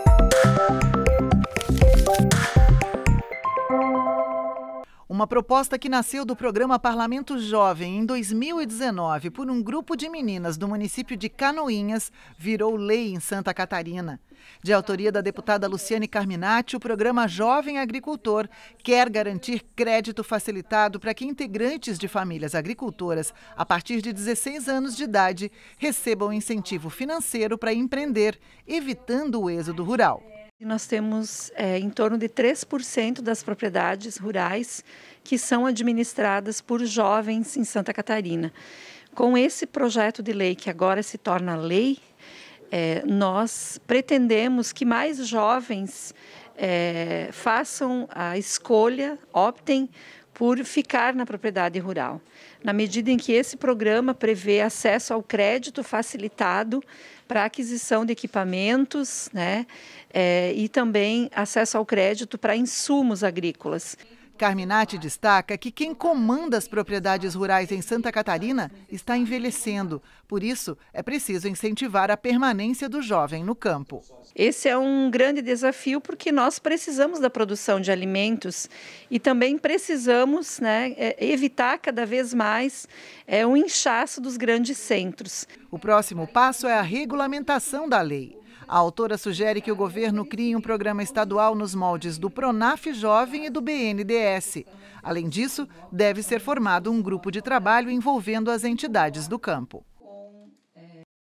Thank you. Uma proposta que nasceu do programa Parlamento Jovem em 2019 por um grupo de meninas do município de Canoinhas virou lei em Santa Catarina. De autoria da deputada Luciane Carminati, o programa Jovem Agricultor quer garantir crédito facilitado para que integrantes de famílias agricultoras a partir de 16 anos de idade recebam incentivo financeiro para empreender, evitando o êxodo rural nós temos é, em torno de 3% das propriedades rurais que são administradas por jovens em Santa Catarina. Com esse projeto de lei, que agora se torna lei, é, nós pretendemos que mais jovens é, façam a escolha, optem por ficar na propriedade rural. Na medida em que esse programa prevê acesso ao crédito facilitado para aquisição de equipamentos né, é, e também acesso ao crédito para insumos agrícolas. Carminati destaca que quem comanda as propriedades rurais em Santa Catarina está envelhecendo. Por isso, é preciso incentivar a permanência do jovem no campo. Esse é um grande desafio porque nós precisamos da produção de alimentos e também precisamos né, é, evitar cada vez mais é, o um inchaço dos grandes centros. O próximo passo é a regulamentação da lei. A autora sugere que o governo crie um programa estadual nos moldes do Pronaf Jovem e do BNDS. Além disso, deve ser formado um grupo de trabalho envolvendo as entidades do campo.